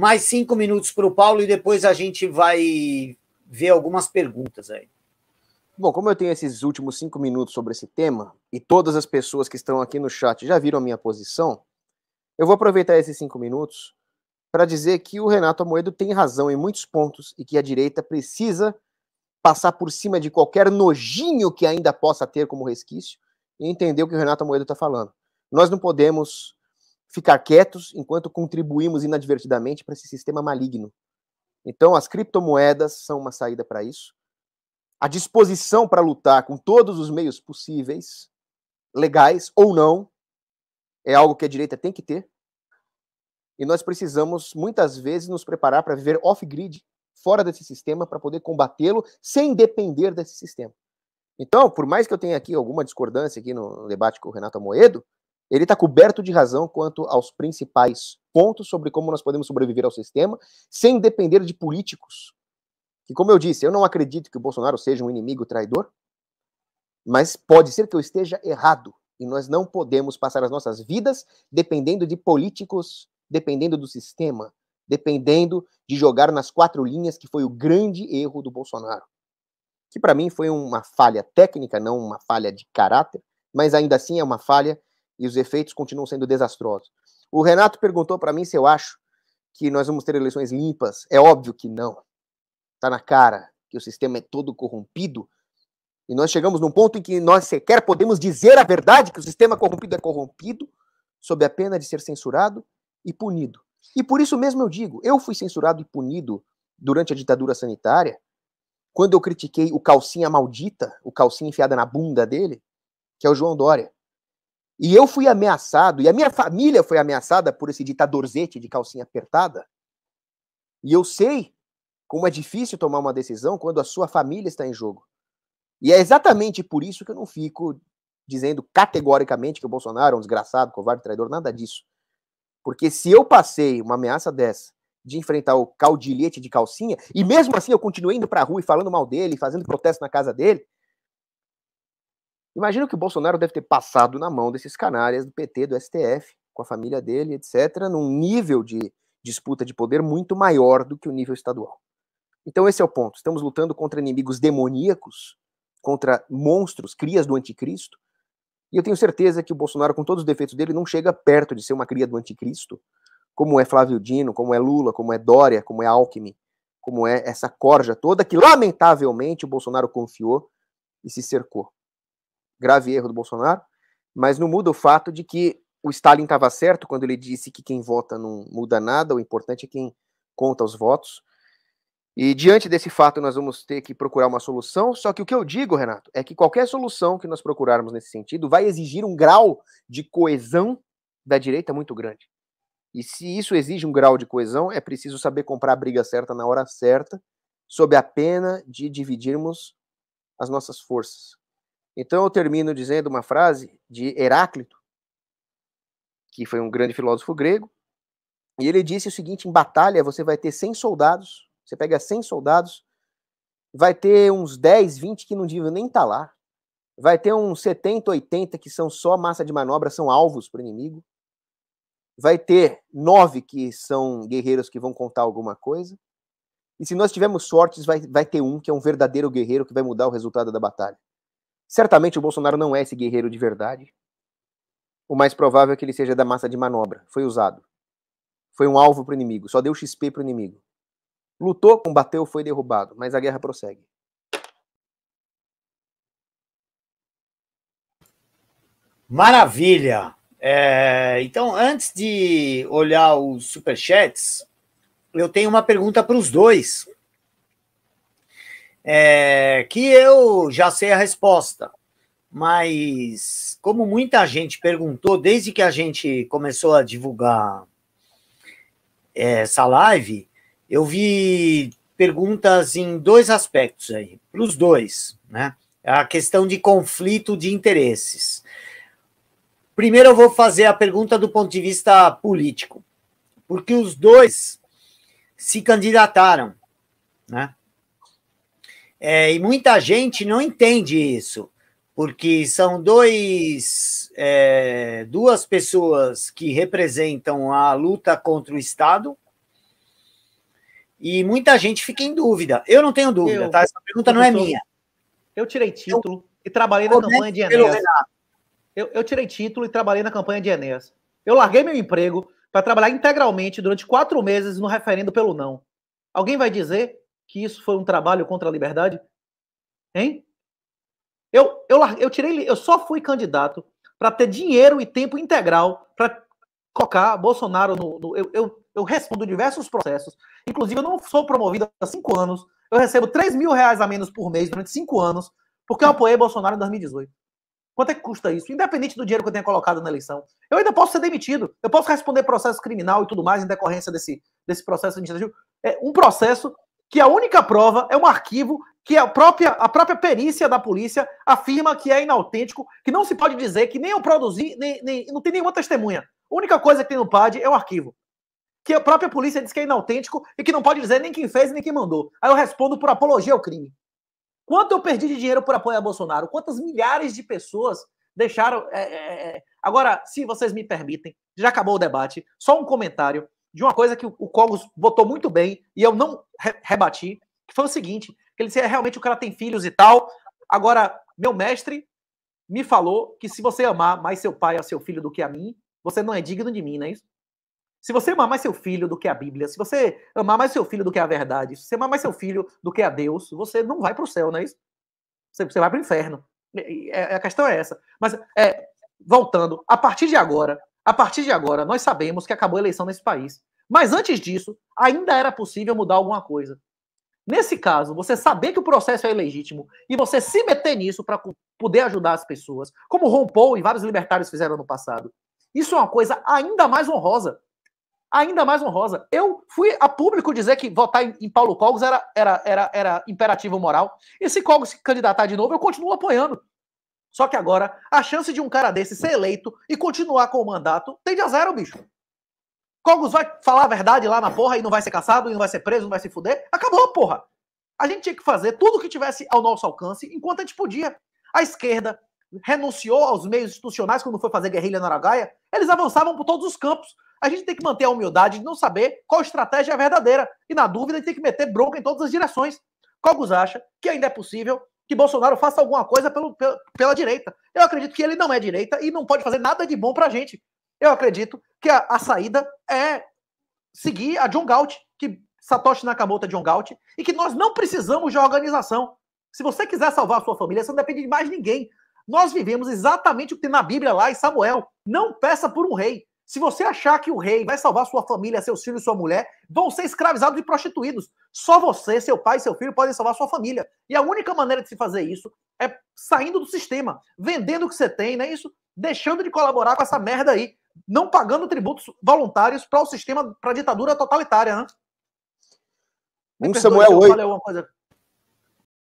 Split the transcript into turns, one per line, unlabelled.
mais cinco minutos para o Paulo e depois a gente vai ver algumas perguntas aí.
Bom, como eu tenho esses últimos cinco minutos sobre esse tema, e todas as pessoas que estão aqui no chat já viram a minha posição, eu vou aproveitar esses cinco minutos para dizer que o Renato Amoedo tem razão em muitos pontos e que a direita precisa passar por cima de qualquer nojinho que ainda possa ter como resquício e entender o que o Renato Amoedo está falando. Nós não podemos ficar quietos enquanto contribuímos inadvertidamente para esse sistema maligno. Então, as criptomoedas são uma saída para isso. A disposição para lutar com todos os meios possíveis, legais ou não, é algo que a direita tem que ter. E nós precisamos, muitas vezes, nos preparar para viver off-grid, fora desse sistema, para poder combatê-lo sem depender desse sistema. Então, por mais que eu tenha aqui alguma discordância aqui no debate com o Renato Amoedo, ele está coberto de razão quanto aos principais pontos sobre como nós podemos sobreviver ao sistema, sem depender de políticos. E como eu disse, eu não acredito que o Bolsonaro seja um inimigo traidor, mas pode ser que eu esteja errado. E nós não podemos passar as nossas vidas dependendo de políticos, dependendo do sistema, dependendo de jogar nas quatro linhas, que foi o grande erro do Bolsonaro. Que para mim foi uma falha técnica, não uma falha de caráter, mas ainda assim é uma falha e os efeitos continuam sendo desastrosos. O Renato perguntou para mim se eu acho que nós vamos ter eleições limpas. É óbvio que não. Está na cara que o sistema é todo corrompido. E nós chegamos num ponto em que nós sequer podemos dizer a verdade que o sistema corrompido é corrompido, sob a pena de ser censurado e punido. E por isso mesmo eu digo: eu fui censurado e punido durante a ditadura sanitária, quando eu critiquei o calcinha maldita, o calcinha enfiada na bunda dele, que é o João Dória. E eu fui ameaçado, e a minha família foi ameaçada por esse ditadorzete de calcinha apertada. E eu sei como é difícil tomar uma decisão quando a sua família está em jogo. E é exatamente por isso que eu não fico dizendo categoricamente que o Bolsonaro é um desgraçado, covarde, traidor, nada disso. Porque se eu passei uma ameaça dessa de enfrentar o caudilhete de calcinha, e mesmo assim eu continuo indo pra rua e falando mal dele, fazendo protesto na casa dele, Imagino que o Bolsonaro deve ter passado na mão desses Canárias, do PT, do STF, com a família dele, etc., num nível de disputa de poder muito maior do que o nível estadual. Então, esse é o ponto. Estamos lutando contra inimigos demoníacos, contra monstros, crias do anticristo. E eu tenho certeza que o Bolsonaro, com todos os defeitos dele, não chega perto de ser uma cria do anticristo, como é Flávio Dino, como é Lula, como é Dória, como é Alckmin, como é essa corja toda que, lamentavelmente, o Bolsonaro confiou e se cercou grave erro do Bolsonaro, mas não muda o fato de que o Stalin estava certo quando ele disse que quem vota não muda nada, o importante é quem conta os votos. E diante desse fato, nós vamos ter que procurar uma solução. Só que o que eu digo, Renato, é que qualquer solução que nós procurarmos nesse sentido vai exigir um grau de coesão da direita muito grande. E se isso exige um grau de coesão, é preciso saber comprar a briga certa na hora certa, sob a pena de dividirmos as nossas forças. Então eu termino dizendo uma frase de Heráclito, que foi um grande filósofo grego, e ele disse o seguinte: em batalha você vai ter 100 soldados, você pega 100 soldados, vai ter uns 10, 20 que não deviam nem estar tá lá, vai ter uns 70, 80 que são só massa de manobra, são alvos para o inimigo, vai ter 9 que são guerreiros que vão contar alguma coisa, e se nós tivermos sortes, vai, vai ter um que é um verdadeiro guerreiro que vai mudar o resultado da batalha. Certamente o Bolsonaro não é esse guerreiro de verdade. O mais provável é que ele seja da massa de manobra. Foi usado. Foi um alvo para o inimigo. Só deu XP para o inimigo. Lutou, combateu, foi derrubado. Mas a guerra prossegue.
Maravilha! É, então, antes de olhar os superchats, eu tenho uma pergunta para os dois é, que eu já sei a resposta, mas como muita gente perguntou desde que a gente começou a divulgar é, essa live, eu vi perguntas em dois aspectos aí, para os dois, né? A questão de conflito de interesses. Primeiro, eu vou fazer a pergunta do ponto de vista político, porque os dois se candidataram, né? É, e muita gente não entende isso, porque são dois, é, duas pessoas que representam a luta contra o Estado e muita gente fica em dúvida. Eu não tenho dúvida, eu, tá? Essa pergunta não é minha.
Eu tirei título eu, e trabalhei na campanha de Enéas. Eu, eu tirei título e trabalhei na campanha de Enéas. Eu larguei meu emprego para trabalhar integralmente durante quatro meses no referendo pelo não. Alguém vai dizer que isso foi um trabalho contra a liberdade? Hein? Eu, eu, eu tirei, eu só fui candidato para ter dinheiro e tempo integral para colocar Bolsonaro no. no eu, eu, eu, respondo diversos processos. Inclusive, eu não sou promovido há cinco anos. Eu recebo 3 mil reais a menos por mês durante cinco anos, porque eu apoiei Bolsonaro em 2018. Quanto é que custa isso? Independente do dinheiro que eu tenha colocado na eleição. Eu ainda posso ser demitido, eu posso responder processo criminal e tudo mais em decorrência desse, desse processo administrativo. É um processo que a única prova é um arquivo que a própria, a própria perícia da polícia afirma que é inautêntico, que não se pode dizer, que nem eu produzi, nem, nem, não tem nenhuma testemunha. A única coisa que tem no PAD é o arquivo. Que a própria polícia diz que é inautêntico e que não pode dizer nem quem fez nem quem mandou. Aí eu respondo por apologia ao crime. Quanto eu perdi de dinheiro por apoiar Bolsonaro? Quantas milhares de pessoas deixaram. É, é, é, é. Agora, se vocês me permitem, já acabou o debate, só um comentário de uma coisa que o Cogos botou muito bem e eu não re rebati, que foi o seguinte: que ele disse, é, realmente o cara tem filhos e tal. Agora, meu mestre me falou que se você amar mais seu pai ou seu filho do que a mim, você não é digno de mim, não é isso? Se você amar mais seu filho do que a Bíblia, se você amar mais seu filho do que a verdade, se você amar mais seu filho do que a Deus, você não vai para o céu, não é isso? Você, vai para o inferno. É, a questão é essa. Mas, é, voltando, a partir de agora, a partir de agora, nós sabemos que acabou a eleição nesse país. Mas antes disso, ainda era possível mudar alguma coisa. Nesse caso, você saber que o processo é ilegítimo e você se meter nisso para poder ajudar as pessoas, como Rompou e vários libertários fizeram no passado, isso é uma coisa ainda mais honrosa. Ainda mais honrosa. Eu fui a público dizer que votar em, Paulo Cogos era, era, era, era imperativo moral. E se Cogos se candidatar de novo, eu continuo apoiando. Só que agora, a chance de um cara desse ser eleito e continuar com o mandato tende a zero, bicho. Cogos vai falar a verdade lá na porra e não vai ser caçado, e não vai ser preso, não vai se fuder. Acabou, porra. A gente tinha que fazer tudo o que tivesse ao nosso alcance enquanto a gente podia. A esquerda renunciou aos meios institucionais quando foi fazer guerrilha na Aragaia. Eles avançavam por todos os campos. A gente tem que manter a humildade de não saber qual estratégia é verdadeira. E na dúvida, a gente tem que meter bronca em todas as direções. Cogos acha que ainda é possível que Bolsonaro faça alguma coisa pelo, pela, pela direita. Eu acredito que ele não é direita e não pode fazer nada de bom para a gente. Eu acredito que a, a, saída é seguir a John Galt, que Satoshi Nakamoto é John Galt, e que nós não precisamos de organização. Se você quiser salvar a sua família, você não depende de mais ninguém. Nós vivemos exatamente o que tem na Bíblia lá em Samuel. Não peça por um rei. Se você achar que o rei vai salvar sua família, seus filhos, sua mulher, vão ser escravizados e prostituídos. Só você, seu pai, e seu filho podem salvar sua família. E a única maneira de se fazer isso é saindo do sistema, vendendo o que você tem, não é isso? Deixando de colaborar com essa merda aí, não pagando tributos voluntários para o sistema, para a ditadura totalitária, né? um Samuel 8.